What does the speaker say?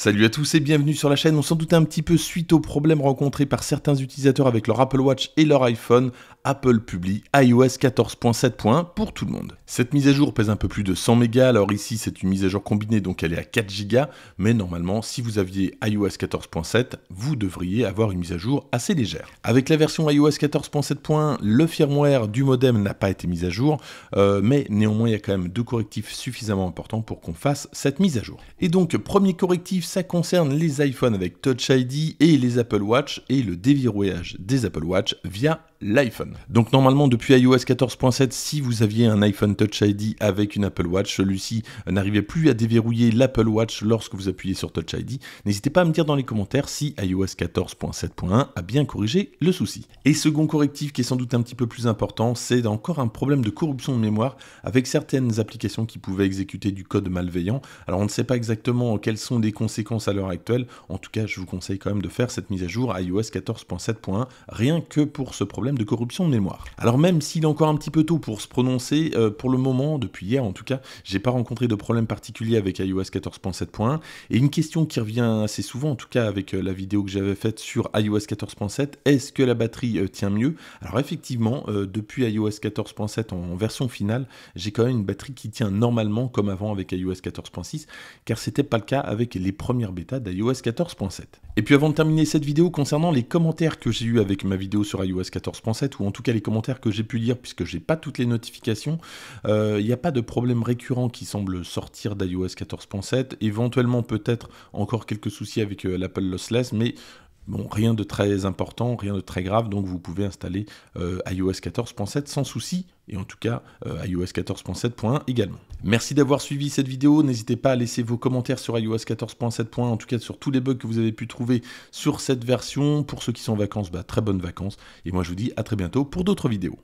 Salut à tous et bienvenue sur la chaîne. On s'en doute un petit peu suite aux problèmes rencontrés par certains utilisateurs avec leur Apple Watch et leur iPhone. Apple publie iOS 14.7.1 pour tout le monde. Cette mise à jour pèse un peu plus de 100 mégas, alors ici c'est une mise à jour combinée donc elle est à 4 gigas, mais normalement si vous aviez iOS 14.7, vous devriez avoir une mise à jour assez légère. Avec la version iOS 14.7.1, le firmware du modem n'a pas été mis à jour, euh, mais néanmoins il y a quand même deux correctifs suffisamment importants pour qu'on fasse cette mise à jour. Et donc premier correctif ça concerne les iPhones avec Touch ID et les Apple Watch et le dévirouillage des Apple Watch via l'iPhone. Donc normalement depuis iOS 14.7, si vous aviez un iPhone Touch ID avec une Apple Watch, celui-ci n'arrivait plus à déverrouiller l'Apple Watch lorsque vous appuyez sur Touch ID. N'hésitez pas à me dire dans les commentaires si iOS 14.7.1 a bien corrigé le souci. Et second correctif qui est sans doute un petit peu plus important, c'est encore un problème de corruption de mémoire avec certaines applications qui pouvaient exécuter du code malveillant. Alors on ne sait pas exactement quelles sont les conséquences à l'heure actuelle. En tout cas, je vous conseille quand même de faire cette mise à jour iOS 14.7.1 rien que pour ce problème de corruption de mémoire. Alors même s'il est encore un petit peu tôt pour se prononcer, euh, pour le moment, depuis hier en tout cas, j'ai pas rencontré de problème particulier avec iOS 14.7.1. Et une question qui revient assez souvent, en tout cas avec euh, la vidéo que j'avais faite sur iOS 14.7, est-ce que la batterie euh, tient mieux Alors effectivement, depuis iOS 14.7 en, version finale, j'ai quand même une batterie qui tient normalement comme avant avec iOS 14.6, car c'était pas le cas avec les premières bêtas d'iOS 14.7. Et puis avant de terminer cette vidéo, concernant les commentaires que j'ai eu avec ma vidéo sur iOS 14.7, ou en tout cas les commentaires que j'ai pu lire, puisque j'ai pas toutes les notifications, il euh, n'y a pas de problème récurrent qui semble sortir d'iOS 14.7, éventuellement peut-être encore quelques soucis avec euh, l'Apple Lossless, mais Bon, rien de très important, rien de très grave, donc vous pouvez installer euh, iOS 14.7 sans souci, et en tout cas euh, iOS 14.7.1 également. Merci d'avoir suivi cette vidéo, n'hésitez pas à laisser vos commentaires sur iOS 14.7.1, en tout cas sur tous les bugs que vous avez pu trouver sur cette version. Pour ceux qui sont en vacances, bah, très bonnes vacances, et moi je vous dis à très bientôt pour d'autres vidéos.